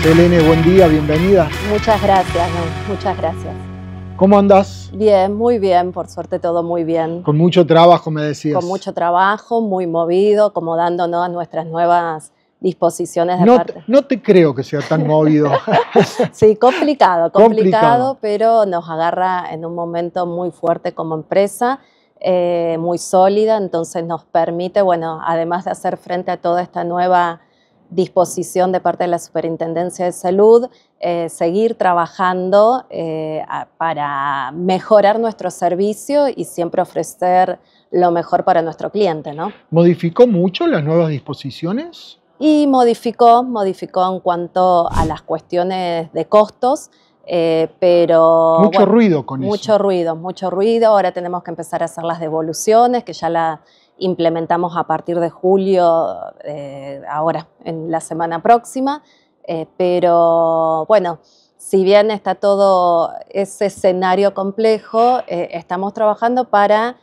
Selene, buen día, bienvenida. Muchas gracias, muchas gracias. ¿Cómo andás? Bien, muy bien, por suerte todo muy bien. Con mucho trabajo, me decías. Con mucho trabajo, muy movido, acomodándonos a nuestras nuevas disposiciones de no, No te creo que sea tan movido. sí, complicado, complicado, pero nos agarra en un momento muy fuerte como empresa. Eh, muy sólida, entonces nos permite, bueno, además de hacer frente a toda esta nueva disposición de parte de la Superintendencia de Salud eh, seguir trabajando eh, para mejorar nuestro servicio y siempre ofrecer lo mejor para nuestro cliente. ¿no? ¿Modificó mucho las nuevas disposiciones? Y modificó, modificó en cuanto a las cuestiones de costos. Eh, pero... Mucho ruido con eso. Mucho ruido, mucho ruido. Ahora tenemos que empezar a hacer las devoluciones, que ya la, implementamos a partir de julio, eh, ahora, en la semana próxima. Eh, pero bueno, si bien está todo ese escenario complejo, eh, estamos trabajando para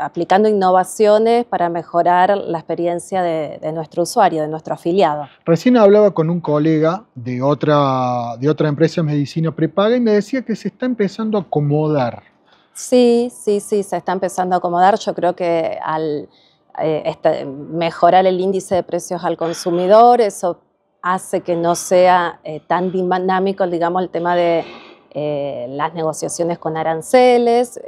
aplicando innovaciones para mejorar la experiencia de, nuestro usuario, de nuestro afiliado. Recién hablaba con un colega de otra, de otra empresa de medicina prepaga y me decía que se está empezando a acomodar Sí, sí, sí, se está empezando a acomodar. Yo creo que al eh, este, mejorar el índice de precios al consumidor, eso hace que no sea eh, tan dinámico, digamos, el tema de eh, las negociaciones con aranceles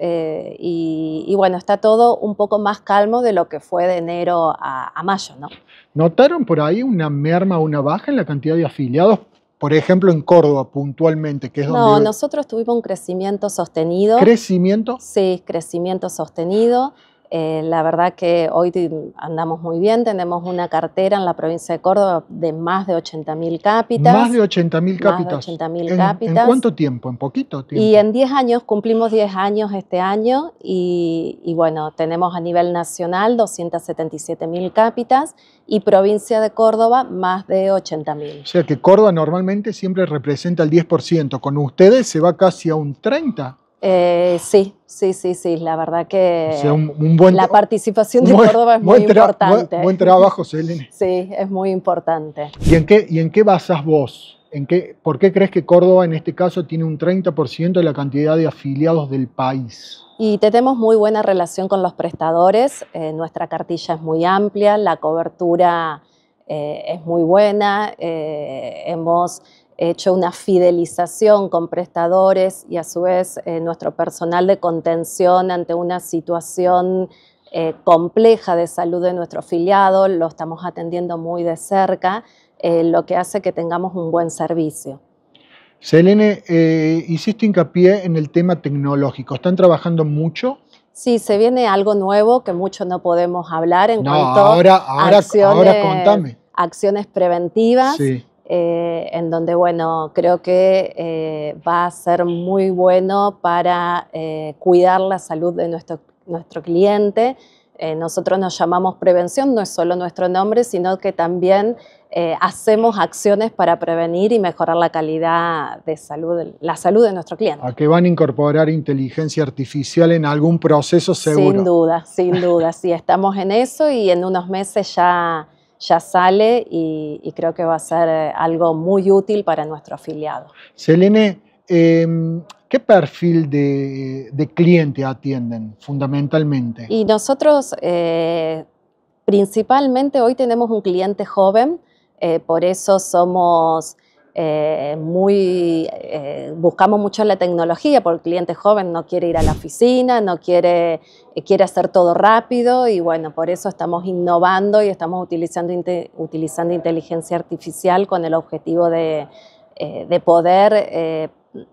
y, bueno, está todo un poco más calmo de lo que fue de enero a, a, mayo, ¿no? ¿Notaron por ahí una merma, una baja en la cantidad de afiliados por ejemplo, en Córdoba puntualmente, que es donde... No, nosotros tuvimos un crecimiento sostenido. ¿Crecimiento? Sí, crecimiento sostenido. Eh, la verdad que hoy andamos muy bien, tenemos una cartera en la provincia de Córdoba de más de 80.000 cápitas. Más de 80.000 cápitas. 80 cápitas. ¿En, cuánto tiempo? ¿En poquito tiempo? Y en 10 años, cumplimos 10 años este año y, y bueno, tenemos a nivel nacional 277.000 cápitas y provincia de Córdoba más de 80.000. O sea que Córdoba normalmente siempre representa el 10%, con ustedes se va casi a un 30%. Eh, sí, sí, sí, sí, la verdad que la participación de Córdoba es muy importante. Buen, trabajo, Selene. Sí, es muy importante. ¿Y en qué, y en qué basas vos? ¿Por qué crees que Córdoba en este caso tiene un 30% de la cantidad de afiliados del país? Y tenemos muy buena relación con los prestadores, eh, nuestra cartilla es muy amplia, la cobertura eh, es muy buena, hemos hecho una fidelización con prestadores y a su vez eh, nuestro personal de contención ante una situación eh, compleja de salud de nuestro afiliado, lo estamos atendiendo muy de cerca, eh, lo que hace que tengamos un buen servicio. Selene, hiciste hincapié en el tema tecnológico. ¿Están trabajando mucho? Sí, se viene algo nuevo que mucho no podemos hablar en cuanto ahora, ahora, a acciones, acciones preventivas. Sí. Eh, en donde, bueno, creo que eh, va a ser muy bueno para eh, cuidar la salud de nuestro, nuestro cliente. nosotros nos llamamos prevención, no es solo nuestro nombre, sino que también hacemos acciones para prevenir y mejorar la calidad de salud, la salud de nuestro cliente. ¿A que van a incorporar inteligencia artificial en algún proceso seguro? Sin duda, sin duda, sí, estamos en eso y en unos meses ya ya sale y, creo que va a ser eh, algo muy útil para nuestro afiliado. Selene, em, ¿qué perfil de, cliente atienden fundamentalmente? Y nosotros eh, principalmente hoy tenemos un cliente joven, eh, por eso somos eh, muy, eh, buscamos mucho la tecnología porque el cliente joven no quiere ir a la oficina, no quiere, eh, quiere hacer todo rápido y bueno, por eso estamos innovando y estamos utilizando, utilizando inteligencia artificial con el objetivo de, de poder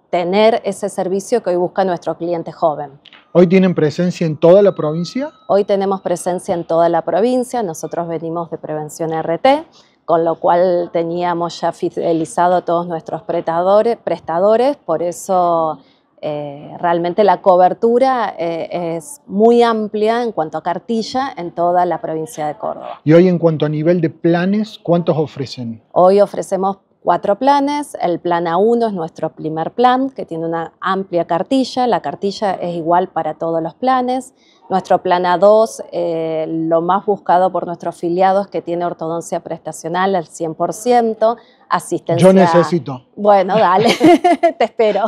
tener ese servicio que hoy busca nuestro cliente joven. ¿Hoy tienen presencia en toda la provincia? Hoy tenemos presencia en toda la provincia, nosotros venimos de Prevención RT con lo cual teníamos ya fidelizado a todos nuestros prestadores, por eso eh, realmente la cobertura eh, es muy amplia en cuanto a cartilla en toda la provincia de Córdoba. Y hoy en cuanto a nivel de planes, ¿cuántos ofrecen? Hoy ofrecemos cuatro planes. El plan A1 es nuestro primer plan, que tiene una amplia cartilla. La cartilla es igual para todos los planes. Nuestro plan A2, eh, lo más buscado por nuestros afiliados, que tiene ortodoncia prestacional al 100%, asistencia... Yo necesito. Bueno, dale, te espero.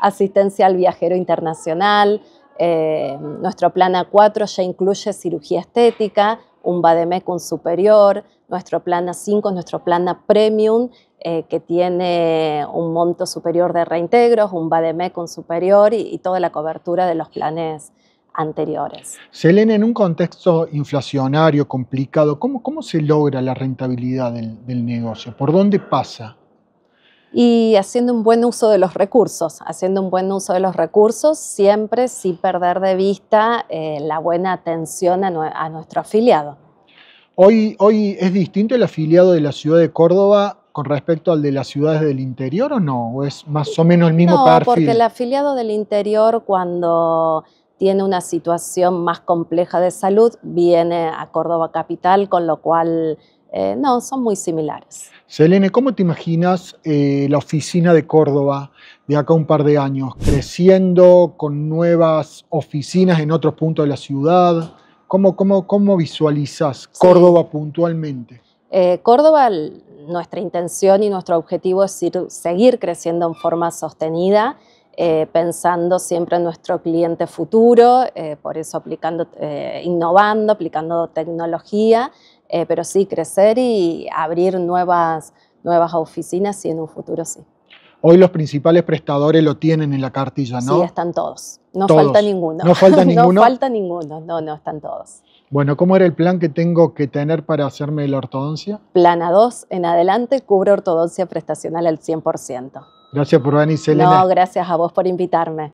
Asistencia al viajero internacional. Eh, nuestro plan A4 ya incluye cirugía estética, un Bademecum superior, nuestro plan A5, nuestro plan A Premium, eh, que tiene un monto superior de reintegros, un Bademecum superior y toda la cobertura de los planes anteriores. Selene, en un contexto inflacionario complicado, ¿cómo, cómo se logra la rentabilidad del, negocio? ¿Por dónde pasa? Y haciendo un buen uso de los recursos, haciendo un buen uso de los recursos, siempre sin perder de vista eh, la buena atención a, nuestro afiliado. Hoy, hoy es distinto el afiliado de la ciudad de Córdoba con respecto al de las ciudades del interior o no? ¿O es más o menos el mismo no, Porque el afiliado del interior cuando tiene una situación más compleja de salud, viene a Córdoba Capital, con lo cual eh, no, son muy similares. Selene, ¿cómo te imaginas eh, la oficina de Córdoba de acá un par de años? Creciendo con nuevas oficinas en otros puntos de la ciudad. ¿Cómo, visualizas Córdoba puntualmente? Eh, Córdoba, nuestra intención y nuestro objetivo es seguir creciendo en forma sostenida eh, pensando siempre en nuestro cliente futuro, eh, por eso aplicando, eh, innovando, aplicando tecnología, pero sí crecer y abrir nuevas, nuevas oficinas y en un futuro sí. Hoy los principales prestadores lo tienen en la cartilla, ¿no? Sí, están todos. No falta ninguno. No falta ninguno. no falta ninguno, no, no, están todos. Bueno, ¿cómo era el plan que tengo que tener para hacerme la ortodoncia? a 2 en adelante cubre ortodoncia prestacional al 100%. Gracias por venir, Selena. No, gracias a vos por invitarme.